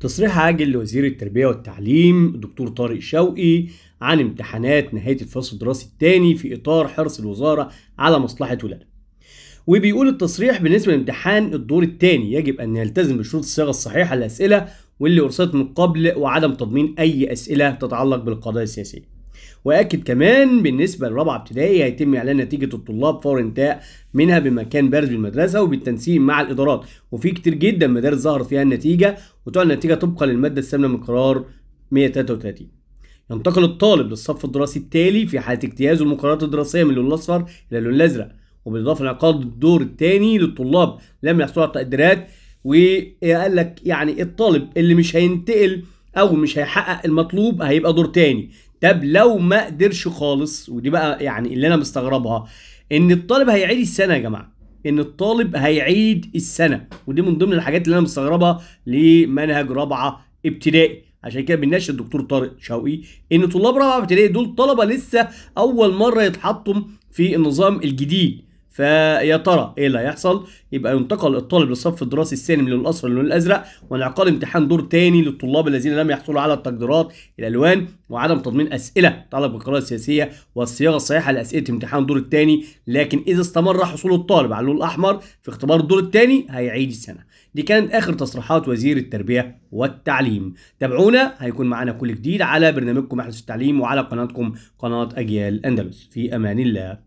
تصريح عاجل لوزير التربية والتعليم الدكتور طارق شوقي عن امتحانات نهاية الفصل الدراسي الثاني في إطار حرص الوزارة على مصلحة ولادها. وبيقول التصريح بالنسبة لامتحان الدور الثاني يجب أن يلتزم بشروط الصياغة الصحيحة للأسئلة واللي أرسلت من قبل وعدم تضمين أي أسئلة تتعلق بالقضايا السياسية. واكد كمان بالنسبه لرابعه ابتدائي هيتم اعلان نتيجه الطلاب فور انتهاء منها بمكان بارز بالمدرسه وبالتنسيق مع الادارات وفي كتير جدا مدارس ظهرت فيها النتيجه وتعلن النتيجه طبقا للماده الثامنه من قرار 133 ينتقل الطالب للصف الدراسي التالي في حاله اجتيازه المقررات الدراسيه من اللون الاصفر الى اللون الازرق وبالاضافه لانعقاد الدور الثاني للطلاب لم يحصلوا على التقديرات وقال لك يعني الطالب اللي مش هينتقل او مش هيحقق المطلوب هيبقى دور تاني طب لو ما قدرش خالص ودي بقى يعني اللي انا مستغربها ان الطالب هيعيد السنه يا جماعه ان الطالب هيعيد السنه ودي من ضمن الحاجات اللي انا مستغربها لمنهج رابعه ابتدائي عشان كده بنناقش الدكتور طارق شوقي ان طلاب رابعه ابتدائي دول طلبه لسه اول مره يتحطم في النظام الجديد فيا ترى ايه اللي هيحصل يبقى ينتقل الطالب للصف الدراسي الثاني من الاصفر للون الازرق وانعقاد امتحان دور ثاني للطلاب الذين لم يحصلوا على التقديرات الالوان وعدم تضمين اسئله تتعلق بالقراءه السياسيه والصياغه الصحيحه لاسئله امتحان الدور الثاني لكن اذا استمر حصول الطالب على اللون الاحمر في اختبار الدور الثاني هيعيد السنه دي كانت اخر تصريحات وزير التربيه والتعليم تابعونا هيكون معانا كل جديد على برنامجكم احدث التعليم وعلى قناتكم قناه اجيال اندلس في امان الله